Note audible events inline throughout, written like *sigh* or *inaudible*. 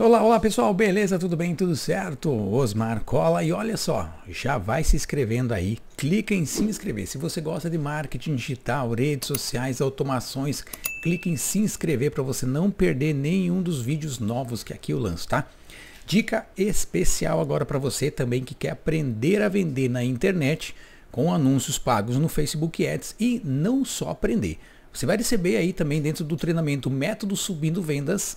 Olá, olá pessoal, beleza? Tudo bem? Tudo certo? Osmar Cola e olha só, já vai se inscrevendo aí, clica em se inscrever. Se você gosta de marketing digital, redes sociais, automações, clica em se inscrever para você não perder nenhum dos vídeos novos que aqui eu lanço, tá? Dica especial agora para você também que quer aprender a vender na internet com anúncios pagos no Facebook Ads e não só aprender. Você vai receber aí também dentro do treinamento Método Subindo Vendas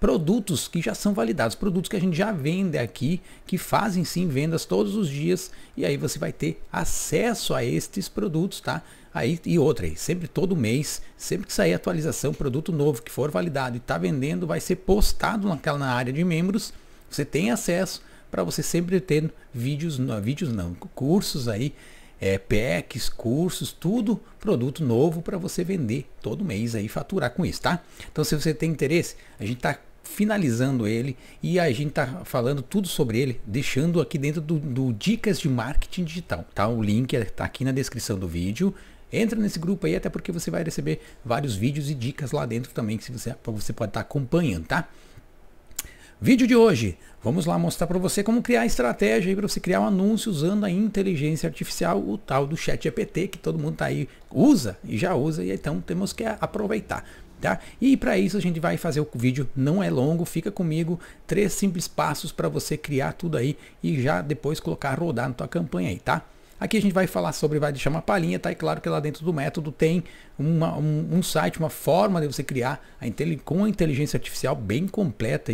produtos que já são validados, produtos que a gente já vende aqui, que fazem sim vendas todos os dias, e aí você vai ter acesso a estes produtos, tá? Aí, e outra, aí, sempre todo mês, sempre que sair atualização, produto novo que for validado e está vendendo, vai ser postado naquela na área de membros, você tem acesso para você sempre ter vídeos, não, vídeos não, cursos aí, é, packs, cursos, tudo produto novo para você vender todo mês aí faturar com isso, tá? Então se você tem interesse, a gente tá finalizando ele e a gente tá falando tudo sobre ele, deixando aqui dentro do, do Dicas de Marketing Digital, tá? O link está é, aqui na descrição do vídeo. Entra nesse grupo aí, até porque você vai receber vários vídeos e dicas lá dentro também, que você, você pode estar tá acompanhando, tá? Vídeo de hoje, vamos lá mostrar para você como criar estratégia para você criar um anúncio usando a inteligência artificial, o tal do chat GPT que todo mundo tá aí usa e já usa, e então temos que aproveitar. Tá? E para isso a gente vai fazer o vídeo, não é longo, fica comigo, três simples passos para você criar tudo aí e já depois colocar rodar na tua campanha aí, tá? Aqui a gente vai falar sobre, vai deixar uma palhinha, tá? E claro que lá dentro do método tem uma, um, um, site, uma forma de você criar a com a inteligência artificial bem completa,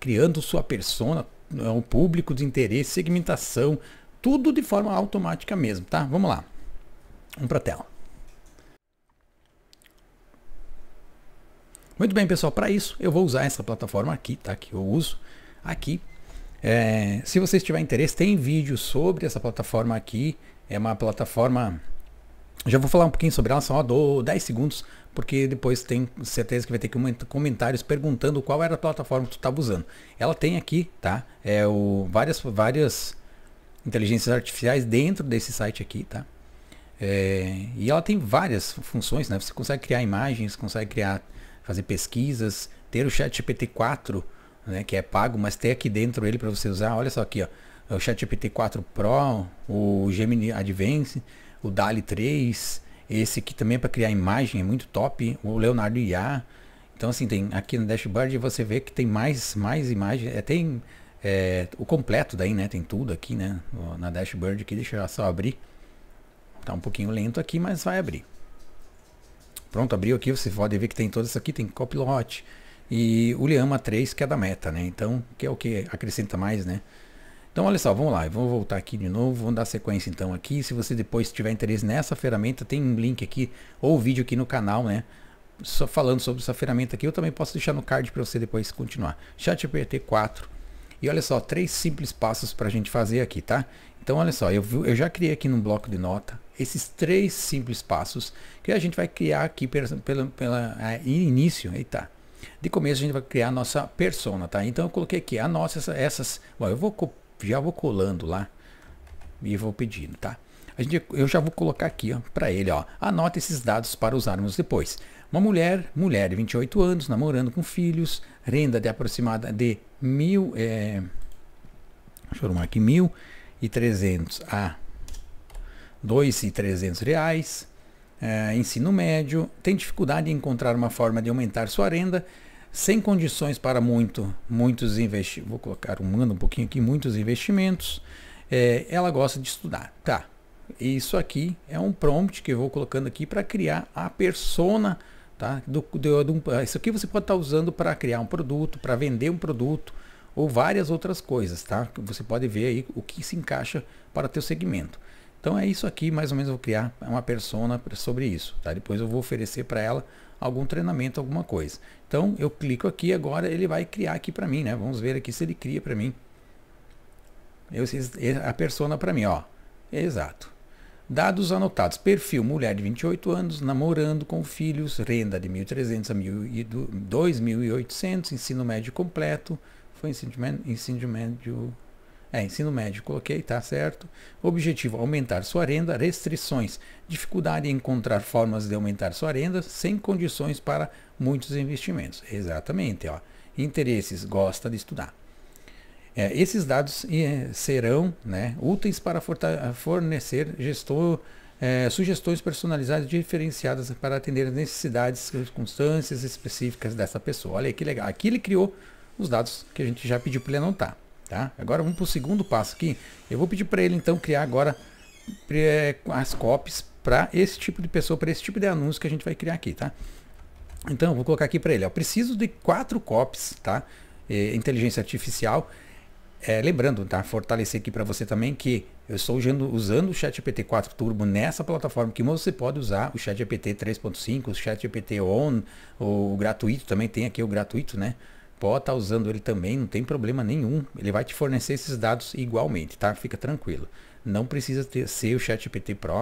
criando sua persona, eh, o público de interesse, segmentação, tudo de forma automática mesmo, tá? Vamos lá. Vamos para a tela. Muito bem, pessoal, para isso eu vou usar essa plataforma aqui, tá? Que eu uso aqui. É, se vocês tiverem interesse, tem vídeo sobre essa plataforma aqui. É uma plataforma. Já vou falar um pouquinho sobre ela, só dou 10 segundos, porque depois tem certeza que vai ter que comentários perguntando qual era a plataforma que tu estava usando. Ela tem aqui, tá? É o várias várias inteligências artificiais dentro desse site aqui, tá? É, e ela tem várias funções, né? Você consegue criar imagens, consegue criar fazer pesquisas, ter o chat GPT-4, né, que é pago, mas ter aqui dentro ele para você usar. Olha só aqui, ó, o chat GPT-4 Pro, o Gemini Advance, o DALI 3, esse aqui também é para criar imagem, é muito top, o Leonardo IA. Então assim, tem aqui no dashboard você vê que tem mais, mais imagens, é, tem é, o completo daí, né? Tem tudo aqui, né? Na dashboard aqui, deixa eu só abrir. Tá um pouquinho lento aqui, mas vai abrir. Pronto, abriu aqui, você pode ver que tem todas aqui, tem copilot e o Leama 3 que é da meta, né? Então, que é o que acrescenta mais, né? Então, olha só, vamos lá, vamos voltar aqui de novo, vamos dar sequência então aqui. Se você depois tiver interesse nessa ferramenta, tem um link aqui ou o vídeo aqui no canal, né? Só falando sobre essa ferramenta aqui, eu também posso deixar no card para você depois continuar. ChatGPT 4. E olha só, três simples passos para a gente fazer aqui, tá? Então, olha só, eu, eu já criei aqui no bloco de nota esses três simples passos que a gente vai criar aqui pelo, pela, é, início, eita, de começo a gente vai criar a nossa persona, tá? Então eu coloquei aqui a nossa, essas, essas bom, eu vou, já vou colando lá e vou pedindo, tá? A gente, eu já vou colocar aqui para ele, ó, anota esses dados para usarmos depois. Uma mulher, mulher de 28 anos, namorando com filhos, renda de aproximada de mil, é, deixa eu arrumar aqui, mil, e 300 a dois e trezentos reais. É, ensino médio tem dificuldade em encontrar uma forma de aumentar sua renda sem condições para muito muitos investimentos. Vou colocar humano um pouquinho aqui muitos investimentos. É, ela gosta de estudar, tá? Isso aqui é um prompt que eu vou colocando aqui para criar a persona, tá? Do, do, do, isso aqui você pode estar tá usando para criar um produto, para vender um produto ou várias outras coisas, tá? Você pode ver aí o que se encaixa para teu segmento. Então é isso aqui, mais ou menos eu vou criar uma persona sobre isso, tá? Depois eu vou oferecer para ela algum treinamento, alguma coisa. Então eu clico aqui agora, ele vai criar aqui para mim, né? Vamos ver aqui se ele cria para mim. Eu, a persona para mim, ó. Exato. Dados anotados. Perfil, mulher de 28 anos, namorando com filhos, renda de 1.300 a 2.800, ensino médio completo, foi ensino médio, ensino médio é, ensino médio, coloquei, tá certo. Objetivo: aumentar sua renda. Restrições: dificuldade em encontrar formas de aumentar sua renda sem condições para muitos investimentos. Exatamente, ó. Interesses: gosta de estudar. É, esses dados é, serão né, úteis para fornecer gestor, é, sugestões personalizadas diferenciadas para atender as necessidades, circunstâncias específicas dessa pessoa. Olha que legal. Aqui ele criou os dados que a gente já pediu para ele anotar. Tá? Agora vamos para o segundo passo aqui. Eu vou pedir para ele então criar agora é, as copies para esse tipo de pessoa, para esse tipo de anúncio que a gente vai criar aqui. Tá? Então eu vou colocar aqui para ele. Ó, preciso de quatro copies, tá? E, é, inteligência artificial. É, lembrando, tá? Fortalecer aqui para você também que eu estou usando, o ChatGPT 4 Turbo nessa plataforma que você pode usar o ChatGPT 3.5, o ChatGPT On, o gratuito também tem aqui o gratuito, né? pode estar tá usando ele também, não tem problema nenhum. Ele vai te fornecer esses dados igualmente, tá? Fica tranquilo. Não precisa ter, ser o ChatGPT Pro,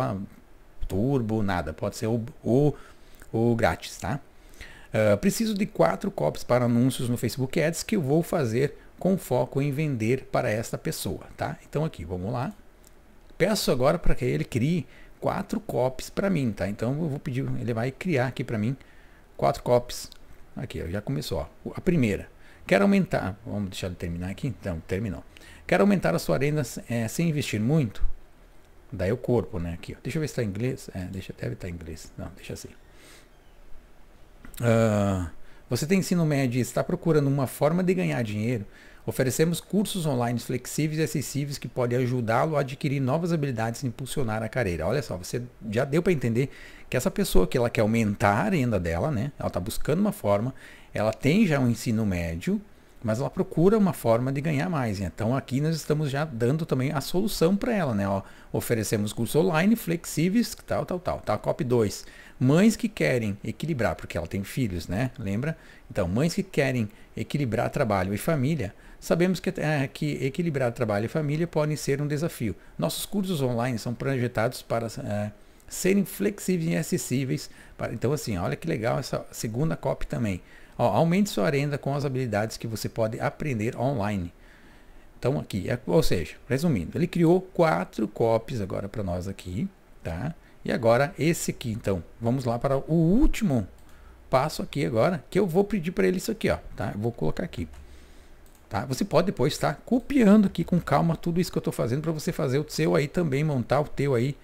Turbo, nada. Pode ser o, o, o grátis, tá? Uh, preciso de quatro copies para anúncios no Facebook Ads que eu vou fazer com foco em vender para esta pessoa, tá? Então aqui, vamos lá. Peço agora para que ele crie quatro copies para mim, tá? Então eu vou pedir, ele vai criar aqui para mim quatro copies Aqui, já começou. Ó. A primeira. Quer aumentar. Vamos deixar de terminar aqui? Então, terminou. Quer aumentar a sua renda é, sem investir muito? Daí é o corpo, né? Aqui, ó. Deixa eu ver se está em inglês. É, deixa, deve estar tá em inglês. Não, deixa assim. Uh, você tem ensino médio e está procurando uma forma de ganhar dinheiro Oferecemos cursos online flexíveis e acessíveis que podem ajudá-lo a adquirir novas habilidades e impulsionar a carreira. Olha só, você já deu para entender que essa pessoa que ela quer aumentar a renda dela, né? Ela está buscando uma forma, ela tem já um ensino médio, mas ela procura uma forma de ganhar mais. Então aqui nós estamos já dando também a solução para ela, né? Ó, oferecemos cursos online flexíveis, tal, tal, tal. Tá, COP 2. Mães que querem equilibrar, porque ela tem filhos, né? Lembra? Então, mães que querem equilibrar trabalho e família Sabemos que, é, que equilibrar trabalho e família podem ser um desafio. Nossos cursos online são projetados para é, serem flexíveis e acessíveis. Para, então, assim, olha que legal essa segunda copy também. Ó, aumente sua renda com as habilidades que você pode aprender online. Então, aqui, é, ou seja, resumindo, ele criou quatro copies agora para nós aqui, tá? E agora esse aqui, então, vamos lá para o último passo aqui agora, que eu vou pedir para ele isso aqui, ó, tá? Eu vou colocar aqui. Tá? Você pode depois estar copiando aqui com calma tudo isso que eu estou fazendo para você fazer o seu aí também, montar o teu aí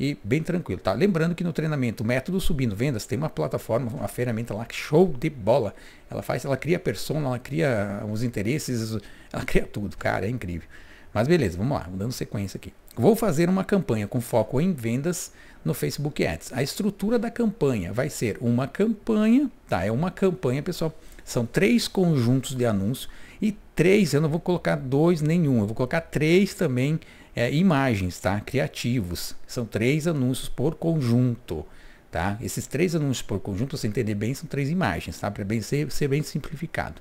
e bem tranquilo, tá? Lembrando que no treinamento Método Subindo Vendas tem uma plataforma, uma ferramenta lá que show de bola. Ela faz, ela cria persona, ela cria os interesses, ela *laughs* cria tudo, cara, é incrível. Mas beleza, vamos lá, dando sequência aqui. Vou fazer uma campanha com foco em vendas no Facebook Ads. A estrutura da campanha vai ser uma campanha, tá? É uma campanha, pessoal. São três conjuntos de anúncios e três, eu não vou colocar dois nenhum, eu vou colocar três também é, imagens, tá? Criativos. São três anúncios por conjunto, tá? Esses três anúncios por conjunto, você entender bem, são três imagens, tá? Para bem ser, ser bem simplificado.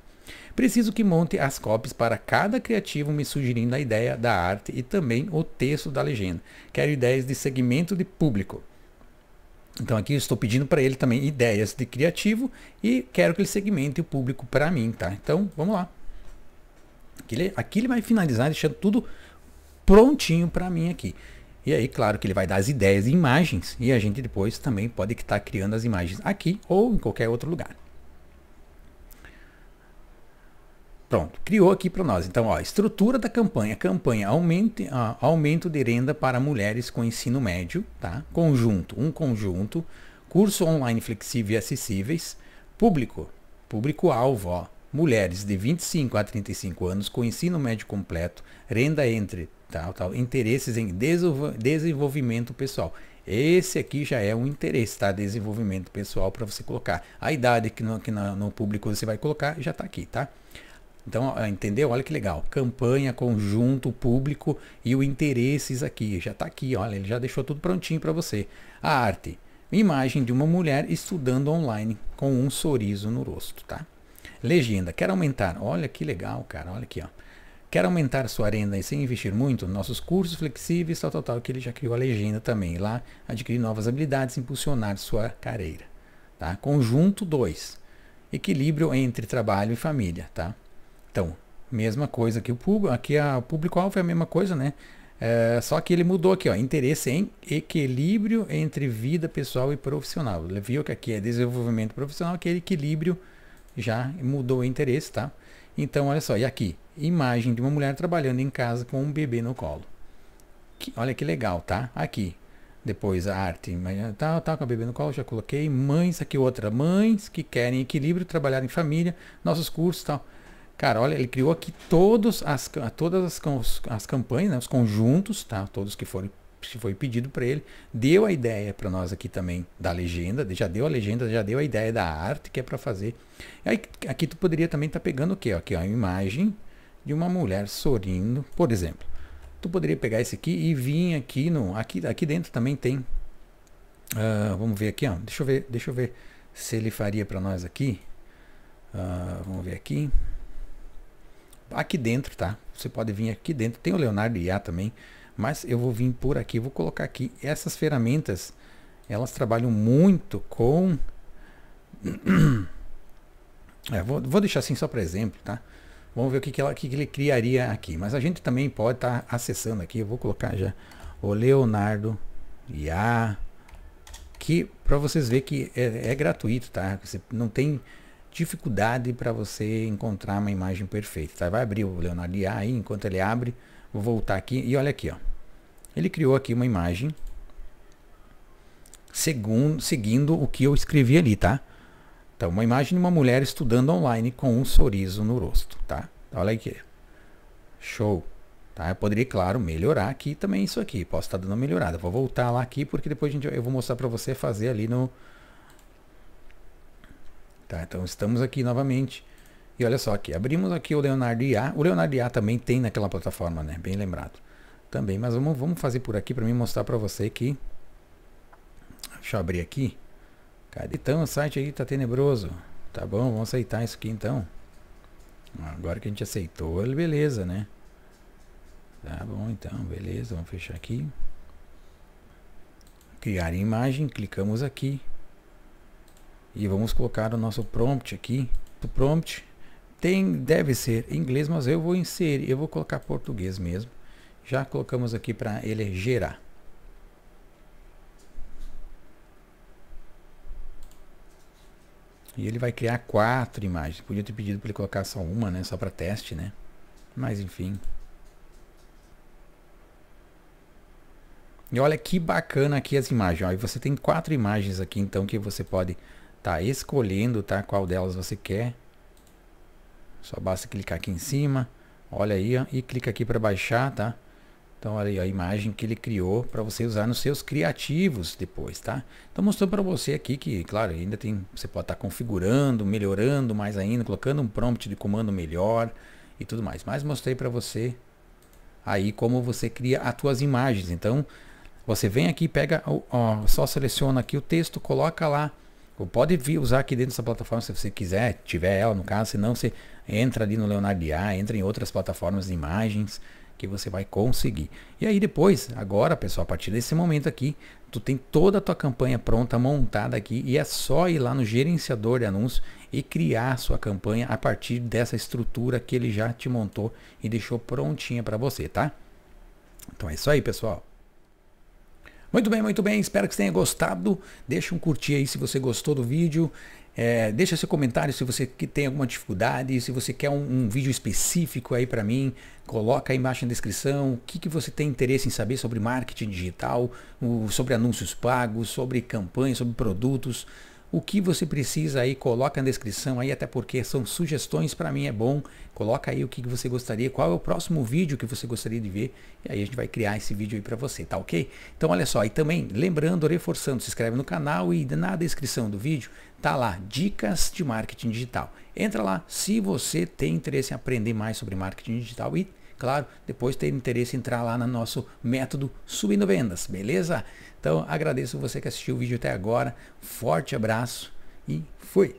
Preciso que monte as copies para cada criativo, me sugerindo a ideia da arte e também o texto da legenda. Quero ideias de segmento de público. Então aqui eu estou pedindo para ele também ideias de criativo e quero que ele segmente o público para mim, tá? Então vamos lá. Aqui ele, aqui ele vai finalizar deixando tudo prontinho para mim aqui. E aí, claro que ele vai dar as ideias e imagens e a gente depois também pode estar tá criando as imagens aqui ou em qualquer outro lugar. Pronto, criou aqui para nós. Então, ó, estrutura da campanha. Campanha aumente, ó, aumento de renda para mulheres com ensino médio, tá? Conjunto, um conjunto. Curso online flexível e acessíveis. Público, público-alvo, ó. Mulheres de 25 a 35 anos com ensino médio completo, renda entre, tal, tal, interesses em desenvolvimento pessoal. Esse aqui já é um interesse, tá? Desenvolvimento pessoal para você colocar. A idade que no, que no, no público você vai colocar já está aqui, tá? Então, ah, entendeu? Olha que legal. Campanha, conjunto, público e o interesses aqui. Já está aqui, olha, ele já deixou tudo prontinho para você. A arte. Imagem de uma mulher estudando online com um sorriso no rosto, tá? Legenda. Quer aumentar? Olha que legal, cara. Olha aqui, ó. Quer aumentar sua renda sem investir muito? Nossos cursos flexíveis, tal, tal, tal, que ele já criou a legenda também. Lá, adquirir novas habilidades, impulsionar sua carreira. Tá? Conjunto 2. Equilíbrio entre trabalho e família, tá? Então, mesma coisa que o público, aqui a, o público-alvo é a mesma coisa, né? É, só que ele mudou aqui, ó, interesse em equilíbrio entre vida pessoal e profissional. Ele viu que aqui é desenvolvimento profissional, aquele é equilíbrio já mudou o interesse, tá? Então, olha só, e aqui, imagem de uma mulher trabalhando em casa com um bebê no colo. Que, olha que legal, tá? Aqui, depois a arte, ah, tá, tá com a bebê no colo, já coloquei. Mães, aqui outra, mães que querem equilíbrio, trabalhar em família, nossos cursos, tal. Cara, olha, ele criou aqui todos as, todas as, as campanhas, né, os conjuntos, tá? Todos que foram que foi pedido para ele, deu a ideia para nós aqui também da legenda, já deu a legenda, já deu a ideia da arte que é para fazer. Aí aqui tu poderia também estar tá pegando o quê? Aqui ó, a imagem de uma mulher sorrindo, por exemplo. Tu poderia pegar esse aqui e vir aqui no aqui aqui dentro também tem. Uh, vamos ver aqui, ó. Deixa eu ver, deixa eu ver se ele faria para nós aqui. Uh, vamos ver aqui aqui dentro, tá? Você pode vir aqui dentro. Tem o Leonardo IA também, mas eu vou vir por aqui, vou colocar aqui essas ferramentas. Elas trabalham muito com *coughs* é, vou, vou, deixar assim só para exemplo, tá? Vamos ver o que, que, ela, que, que ele criaria aqui. Mas a gente também pode estar tá acessando aqui. Eu vou colocar já o Leonardo IA, que para vocês ver que é, é gratuito, tá? Você não tem dificuldade para você encontrar uma imagem perfeita. Tá? Vai abrir o Leonardo IA aí, enquanto ele abre, vou voltar aqui e olha aqui, ó. Ele criou aqui uma imagem segundo, seguindo o que eu escrevi ali, tá? Então, uma imagem de uma mulher estudando online com um sorriso no rosto, tá? Olha aqui. É. Show. Tá? Eu poderia, claro, melhorar aqui também isso aqui. Posso estar tá dando uma melhorada. Vou voltar lá aqui porque depois gente, eu vou mostrar para você fazer ali no, Tá? Então estamos aqui novamente. E olha só aqui, abrimos aqui o Leonardo IA. O Leonardo IA também tem naquela plataforma, né? Bem lembrado. Também, mas vamos, vamos fazer por aqui para mim mostrar para você que... Deixa eu abrir aqui. Cadê? Então o site aí tá tenebroso. Tá bom, vamos aceitar isso aqui então. Agora que a gente aceitou, beleza, né? Tá bom, então, beleza. Vamos fechar aqui. Criar imagem, clicamos aqui. E vamos colocar o nosso prompt aqui. O prompt tem, deve ser inglês, mas eu vou inserir, eu vou colocar português mesmo. Já colocamos aqui para ele gerar. E ele vai criar quatro imagens. Podia ter pedido para ele colocar só uma, né? Só para teste, né? Mas enfim. E olha que bacana aqui as imagens. Ó. E você tem quatro imagens aqui então que você pode tá escolhendo tá qual delas você quer só basta clicar aqui em cima olha aí ó, e clica aqui para baixar tá então olha aí a imagem que ele criou para você usar nos seus criativos depois tá então mostrou para você aqui que claro ainda tem você pode estar tá configurando melhorando mais ainda colocando um prompt de comando melhor e tudo mais mas mostrei para você aí como você cria as suas imagens então você vem aqui pega ó, só seleciona aqui o texto coloca lá Pode vir usar aqui dentro dessa plataforma se você quiser, tiver ela no caso, não, você entra ali no Leonardo IA, entra em outras plataformas de imagens que você vai conseguir. E aí depois, agora pessoal, a partir desse momento aqui, tu tem toda a tua campanha pronta, montada aqui e é só ir lá no gerenciador de anúncios e criar sua campanha a partir dessa estrutura que ele já te montou e deixou prontinha para você, tá? Então é isso aí, pessoal. Muito bem, muito bem. Espero que você tenha gostado. Deixa um curtir aí se você gostou do vídeo. É, deixa seu comentário se você que tem alguma dificuldade, se você quer um, um vídeo específico aí para mim, coloca aí embaixo na descrição o que, que você tem interesse em saber sobre marketing digital, o, sobre anúncios pagos, sobre campanhas, sobre produtos o que você precisa aí, coloca na descrição aí, até porque são sugestões para mim é bom. Coloca aí o que você gostaria, qual é o próximo vídeo que você gostaria de ver, e aí a gente vai criar esse vídeo aí para você, tá OK? Então olha só, e também lembrando, reforçando, se inscreve no canal e na descrição do vídeo tá lá dicas de marketing digital. Entra lá se você tem interesse em aprender mais sobre marketing digital e claro, depois ter interesse em entrar lá no nosso método Subindo Vendas, beleza? Então agradeço você que assistiu o vídeo até agora, forte abraço e fui!